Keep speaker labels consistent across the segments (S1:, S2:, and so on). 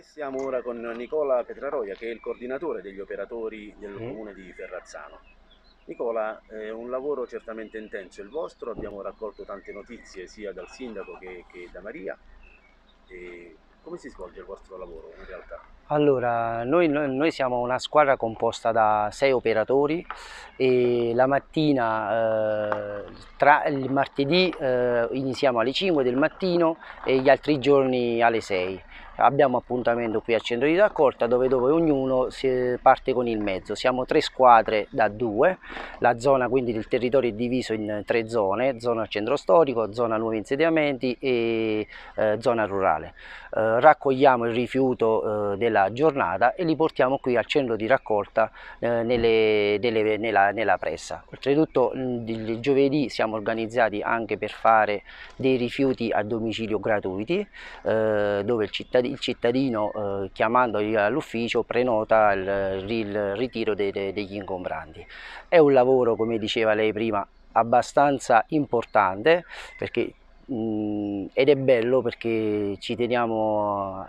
S1: E siamo ora con Nicola Petraroia, che è il coordinatore degli operatori del mm. comune di Ferrazzano. Nicola, è eh, un lavoro certamente intenso il vostro, abbiamo raccolto tante notizie sia dal sindaco che, che da Maria. E come si svolge il vostro lavoro in realtà?
S2: Allora, noi, noi, noi, siamo una squadra composta da sei operatori e la mattina, eh, tra, il martedì eh, iniziamo alle 5 del mattino e gli altri giorni alle 6 abbiamo appuntamento qui al centro di raccolta dove, dove ognuno parte con il mezzo siamo tre squadre da due la zona quindi del territorio è diviso in tre zone zona centro storico zona nuovi insediamenti e eh, zona rurale eh, raccogliamo il rifiuto eh, della giornata e li portiamo qui al centro di raccolta eh, nelle, delle, nella, nella pressa oltretutto il giovedì siamo organizzati anche per fare dei rifiuti a domicilio gratuiti eh, dove il cittadino il cittadino eh, chiamando all'ufficio prenota il, il ritiro de, de, degli ingombranti. È un lavoro, come diceva lei prima, abbastanza importante perché Mm, ed è bello perché ci teniamo,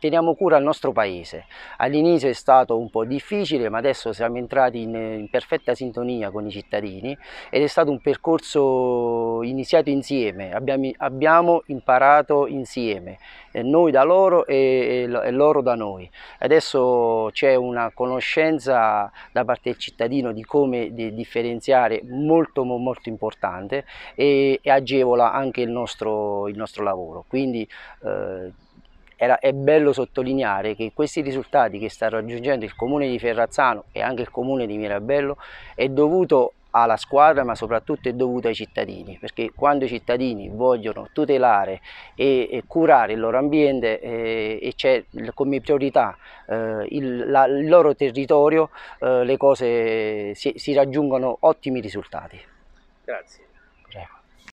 S2: teniamo cura al nostro paese. All'inizio è stato un po' difficile ma adesso siamo entrati in, in perfetta sintonia con i cittadini ed è stato un percorso iniziato insieme, abbiamo, abbiamo imparato insieme, eh, noi da loro e, e, e loro da noi. Adesso c'è una conoscenza da parte del cittadino di come di differenziare molto molto importante e, e agevola anche il nostro, il nostro lavoro. Quindi eh, era, è bello sottolineare che questi risultati che sta raggiungendo il comune di Ferrazzano e anche il comune di Mirabello è dovuto alla squadra ma soprattutto è dovuto ai cittadini perché quando i cittadini vogliono tutelare e, e curare il loro ambiente eh, e c'è come priorità eh, il, la, il, loro territorio eh, le cose si, si, raggiungono ottimi risultati.
S1: Grazie. Prego.